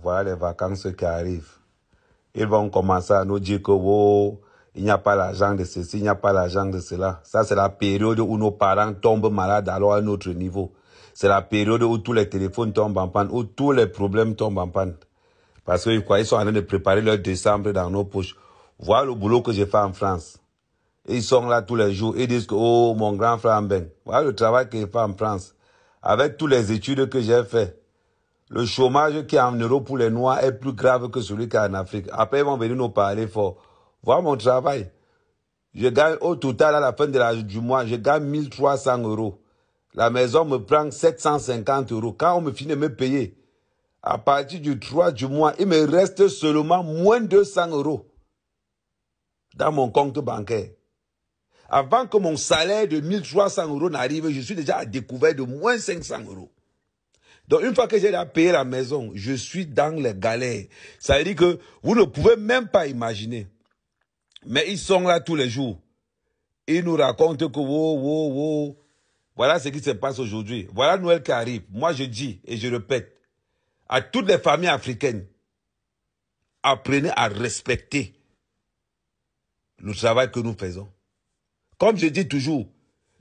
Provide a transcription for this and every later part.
Voilà les vacances qui arrivent. Ils vont commencer à nous dire que oh, il n'y a pas l'argent de ceci, il n'y a pas l'argent de cela. Ça, c'est la période où nos parents tombent malades alors à notre niveau. C'est la période où tous les téléphones tombent en panne, où tous les problèmes tombent en panne. Parce qu'ils ils sont en train de préparer leur décembre dans nos poches. Voilà le boulot que j'ai fait en France. Ils sont là tous les jours. Ils disent que, oh, mon grand frère Ben, voilà le travail que j'ai fait en France. Avec toutes les études que j'ai faites, le chômage qui est en Europe pour les Noirs est plus grave que celui qu'il y a en Afrique. Après, ils vont venir nous parler fort. Voir mon travail. Je gagne au total à la fin de du mois, je gagne 1300 euros. La maison me prend 750 euros. Quand on me finit de me payer, à partir du 3 du mois, il me reste seulement moins 200 euros dans mon compte bancaire. Avant que mon salaire de 1300 euros n'arrive, je suis déjà à découvert de moins 500 euros. Donc une fois que j'ai payé la maison, je suis dans les galères. Ça veut dire que vous ne pouvez même pas imaginer. Mais ils sont là tous les jours. Ils nous racontent que wow, wow, wow. Voilà ce qui se passe aujourd'hui. Voilà Noël qui arrive. Moi je dis et je répète à toutes les familles africaines, apprenez à respecter le travail que nous faisons. Comme je dis toujours,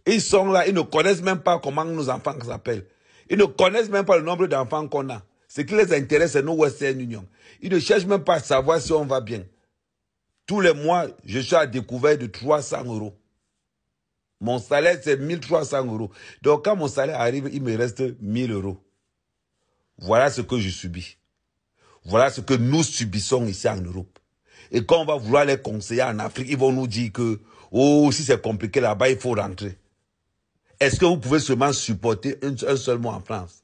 ils sont là, ils ne connaissent même pas comment nos enfants s'appellent. Ils ne connaissent même pas le nombre d'enfants qu'on a. Ce qui les intéresse, c'est nos Western Union. Ils ne cherchent même pas à savoir si on va bien. Tous les mois, je suis à découvert de 300 euros. Mon salaire, c'est 1300 euros. Donc, quand mon salaire arrive, il me reste 1000 euros. Voilà ce que je subis. Voilà ce que nous subissons ici en Europe. Et quand on va vouloir les conseiller en Afrique, ils vont nous dire que, oh, si c'est compliqué là-bas, il faut rentrer. Est-ce que vous pouvez seulement supporter un, seul mot en France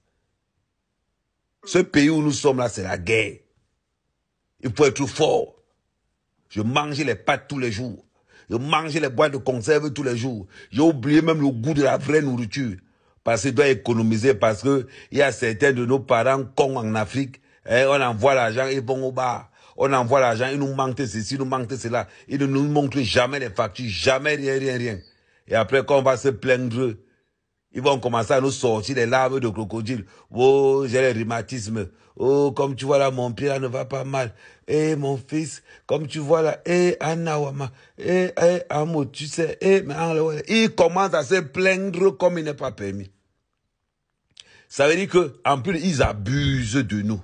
Ce pays où nous sommes là, c'est la guerre. Il faut être fort. Je mangeais les pâtes tous les jours. Je mangeais les boîtes de conserve tous les jours. J'ai oublié même le goût de la vraie nourriture. Parce qu'il doit économiser, parce que il y a certains de nos parents cons en Afrique. Hein, on envoie l'argent, ils vont au bar. On envoie l'argent, ils nous manquent ceci, ils nous manquent cela. Ils ne nous montrent jamais les factures, jamais rien, rien, rien. Et après, quand on va se plaindre, ils vont commencer à nous sortir des larmes de crocodile. Oh, j'ai le rhumatisme. Oh, comme tu vois là, mon pied ne va pas mal. Eh, mon fils, comme tu vois là, eh, Anawama, eh, eh, Amo, tu sais, eh, mais. il commence à se plaindre comme il n'est pas permis. Ça veut dire que, en plus, ils abusent de nous.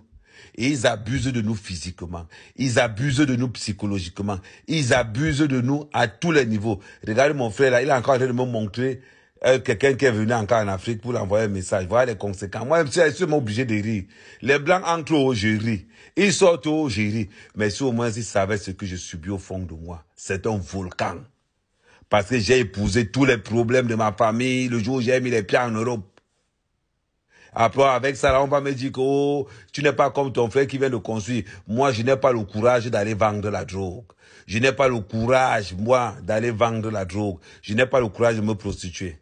ils abusent de nous physiquement. Ils abusent de nous psychologiquement. Ils abusent de nous à tous les niveaux. Regarde mon frère là, il est encore en train de me montrer euh, quelqu'un qui est venu encore en Afrique pour envoyer un message. Voilà les conséquences. Moi, je suis obligé de rire. Les Blancs entrent au je ris. Ils sortent au oh, je ris. Mais si au moins ils savaient ce que je subis au fond de moi, c'est un volcan. Parce que j'ai épousé tous les problèmes de ma famille le jour où j'ai mis les pieds en Europe. Après, avec ça, on va me dire que oh, tu n'es pas comme ton frère qui vient de construire. Moi, je n'ai pas le courage d'aller vendre la drogue. Je n'ai pas le courage, moi, d'aller vendre la drogue. Je n'ai pas le courage de me prostituer.